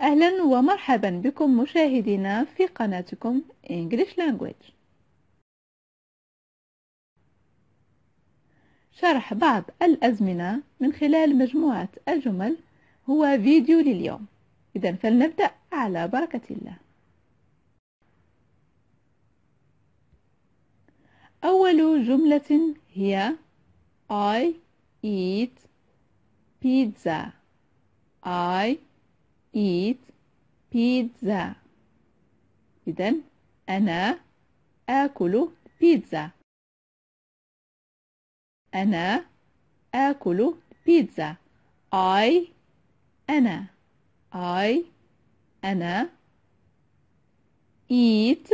أهلا ومرحبا بكم مشاهدينا في قناتكم English Language شرح بعض الأزمنة من خلال مجموعة الجمل هو فيديو لليوم إذا فلنبدأ على بركة الله أول جملة هي I eat pizza I eat pizza إذا أنا آكل بيتزا أنا آكل بيتزا I أنا I أنا eat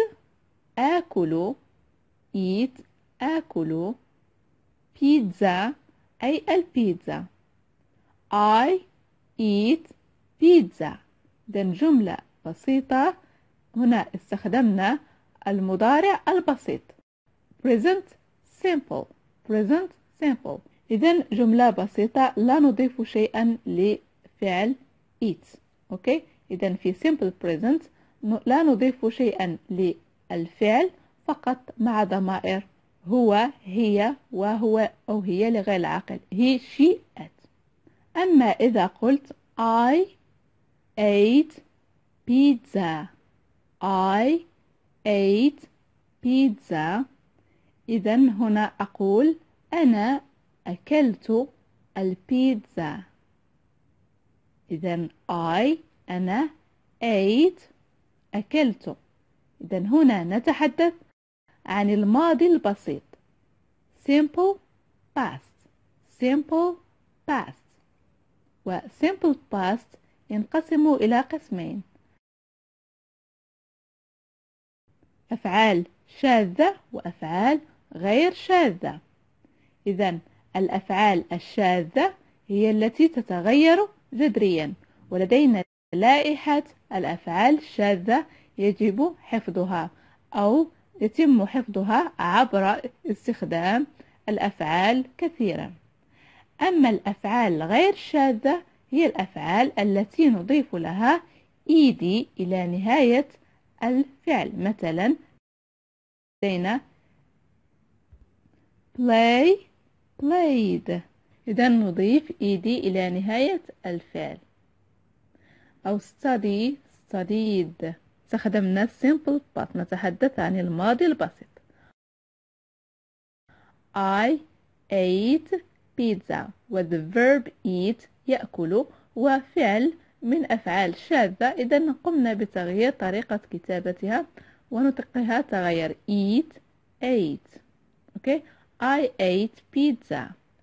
آكل eat آكل بيتزا أي البيتزا I eat بيتزا إذن جملة بسيطة هنا استخدمنا المضارع البسيط present simple present simple إذن جملة بسيطة لا نضيف شيئا لفعل eat أوكي إذا في simple present لا نضيف شيئا للفعل فقط مع ضمائر هو هي وهو أو هي لغير العاقل he she it أما إذا قلت I ate pizza I ate pizza إذا هنا أقول أنا أكلت البيتزا إذا I أنا ate أكلت إذا هنا نتحدث عن الماضي البسيط simple past simple past و simple past ينقسم إلى قسمين أفعال شاذة وأفعال غير شاذة إذا الأفعال الشاذة هي التي تتغير جذريا ولدينا لائحة الأفعال الشاذة يجب حفظها أو يتم حفظها عبر استخدام الأفعال كثيرا أما الأفعال غير شاذة هي الأفعال التي نضيف لها إيدي e إلى نهاية الفعل مثلا لدينا play played إذا نضيف إيدي e إلى نهاية الفعل أو study studied استخدمنا simple past نتحدث عن الماضي البسيط I ate pizza with the verb eat يأكل وفعل من أفعال شاذة إذا قمنا بتغيير طريقة كتابتها ونطقها تغير eat ate أوكي I ate pizza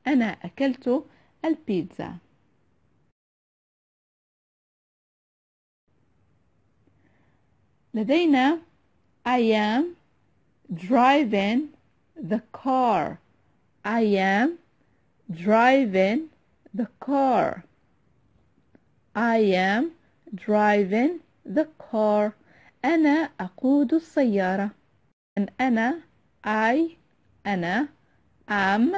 أنا أكلت البيتزا لدينا I am driving the car I am driving the car. I am driving the car. أنا أقود السيارة. And أنا I أنا am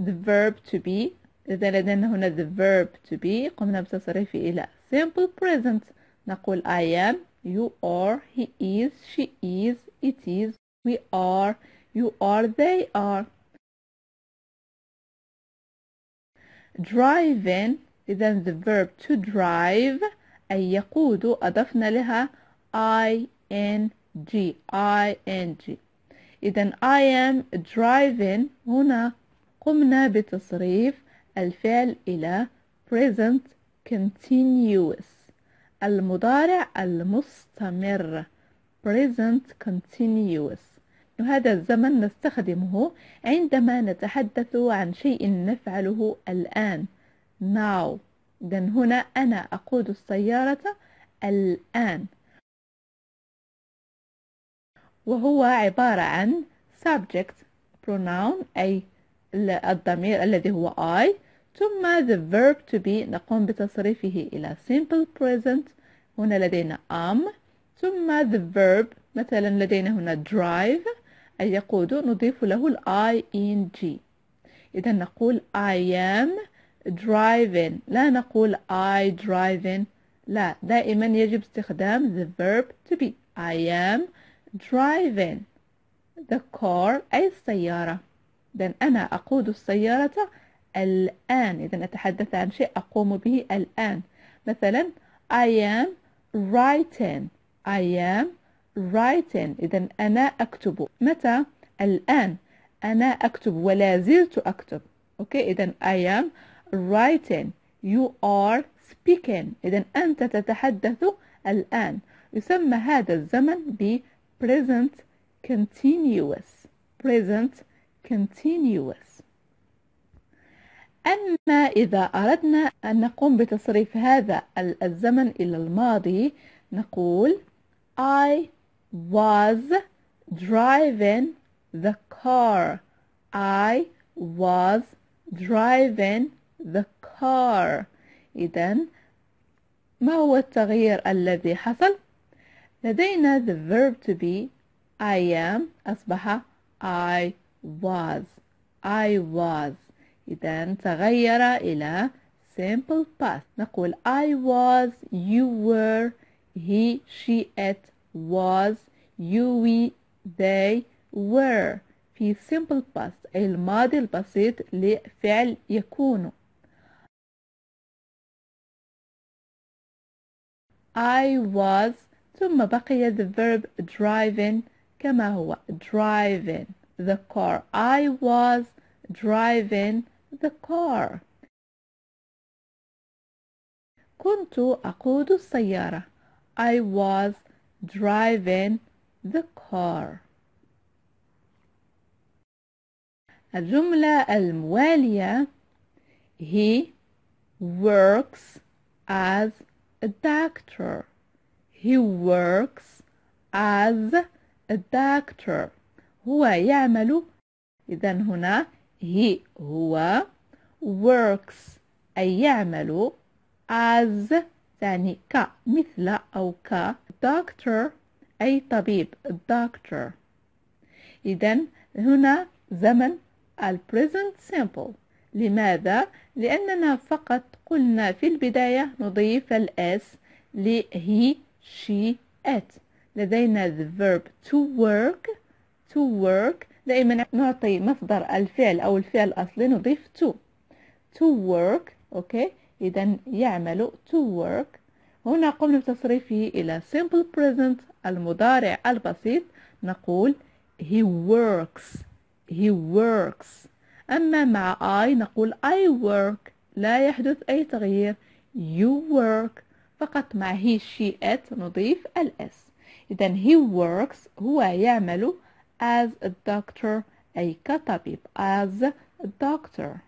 the verb to be إذا لدينا هنا the verb to be قمنا بتصريفه إلى simple present نقول I am you are he is she is it is we are you are they are driving إذا the verb to drive أي يقود أضفنا لها ing ing إذا I am driving هنا قمنا بتصريف الفعل إلى present continuous المضارع المستمر present continuous وهذا الزمن نستخدمه عندما نتحدث عن شيء نفعله الآن now إذن هنا أنا أقود السيارة الآن وهو عبارة عن subject pronoun أي الضمير الذي هو I ثم the verb to be نقوم بتصريفه إلى simple present هنا لدينا am ثم the verb مثلا لدينا هنا drive أي يقود نضيف له ال ing إذا نقول I am driving لا نقول I driving لا دائما يجب استخدام the verb to be I am driving the car أي السيارة إذا أنا أقود السيارة الآن إذا أتحدث عن شيء أقوم به الآن مثلا I am writing I am writing إذا أنا أكتب متى الآن أنا أكتب ولا زلت أكتب أوكي إذا I am writing you are speaking إذا أنت تتحدث الآن يسمى هذا الزمن ب present continuous present continuous أما إذا أردنا أن نقوم بتصريف هذا الزمن إلى الماضي نقول I was driving the car. I was driving the car. إذا ما هو التغيير الذي حصل؟ لدينا the verb to be I am أصبح I was I was إذا تغير إلى simple past نقول I was you were he she it was you we they were في simple past الماضي البسيط لفعل يكون I was ثم بقي the verb driving كما هو driving the car I was driving the car كنت أقود السيارة I was driving the car الجملة الموالية he works as a doctor he works as a doctor هو يعمل إذا هنا he هو works أي يعمل as يعني ك أو ك doctor أي طبيب doctor إذا هنا زمن ال present simple لماذا؟ لأننا فقط قلنا في البداية نضيف الاس ل he she it لدينا the verb to work to work دائما نعطي مصدر الفعل أو الفعل الأصلي نضيف to to work أوكي إذا يعمل to work هنا قمنا بتصريفه إلى simple present المضارع البسيط نقول he works he works أما مع I نقول I work لا يحدث أي تغيير you work فقط مع he she it نضيف الاس إذا he works هو يعمل as a doctor أي كطبيب as a doctor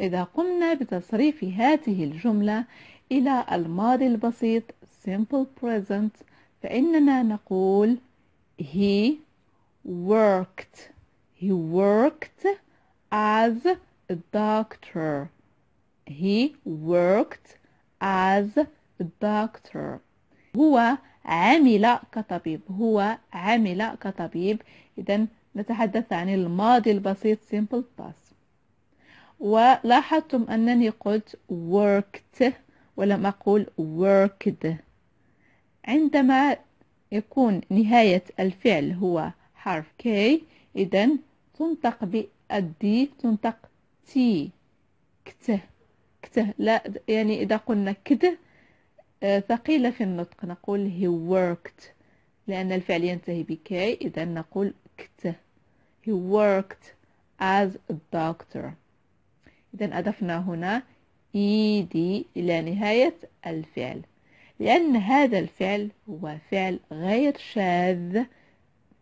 إذا قمنا بتصريف هذه الجملة إلى الماضي البسيط simple present فإننا نقول he worked he worked as a doctor he worked as a doctor هو عمل كطبيب هو عمل كطبيب إذا نتحدث عن الماضي البسيط simple past ولاحظتم أنني قلت worked ولم أقول worked عندما يكون نهاية الفعل هو حرف K إذن تنطق بالدي تنطق تي كته كته لا يعني إذا قلنا كته آه، ثقيلة في النطق نقول he worked لأن الفعل ينتهي بكي إذا نقول كته he worked as a doctor إذا أضفنا هنا إيدي e إلى نهاية الفعل لأن هذا الفعل هو فعل غير شاذ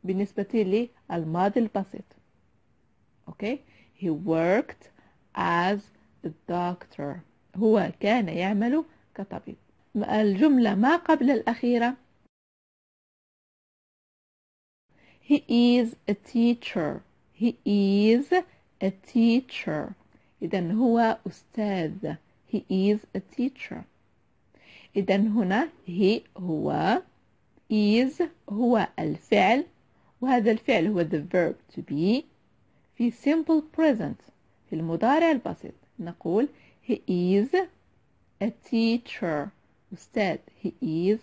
بالنسبة للماضي البسيط أوكي okay. he worked as a doctor هو كان يعمل كطبيب الجملة ما قبل الأخيرة he is a teacher he is a teacher إذا هو أستاذ he is a teacher إذا هنا he هو is هو الفعل وهذا الفعل هو the verb to be في simple present في المضارع البسيط نقول he is a teacher أستاذ he is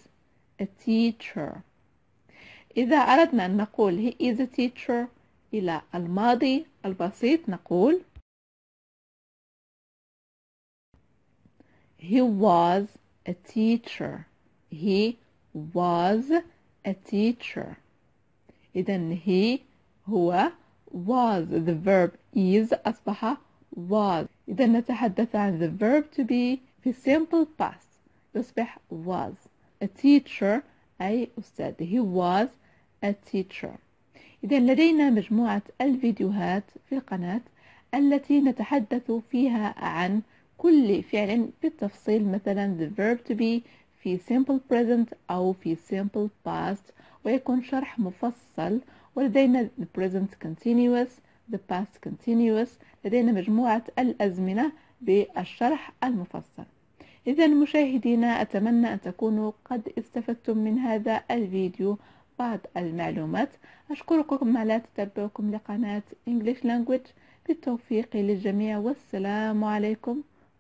a teacher إذا أردنا أن نقول he is a teacher إلى الماضي البسيط نقول He was a teacher. He was a teacher. إذا he هو was the verb is أصبح was إذا نتحدث عن the verb to be في simple past يصبح was a teacher أي أستاذ he was a teacher إذا لدينا مجموعة الفيديوهات في القناة التي نتحدث فيها عن كل فعل بالتفصيل مثلا the verb to be في simple present أو في simple past ويكون شرح مفصل ولدينا the present continuous the past continuous لدينا مجموعة الأزمنة بالشرح المفصل إذا مشاهدينا أتمنى أن تكونوا قد استفدتم من هذا الفيديو بعض المعلومات أشكركم على تتبعكم لقناة English Language بالتوفيق للجميع والسلام عليكم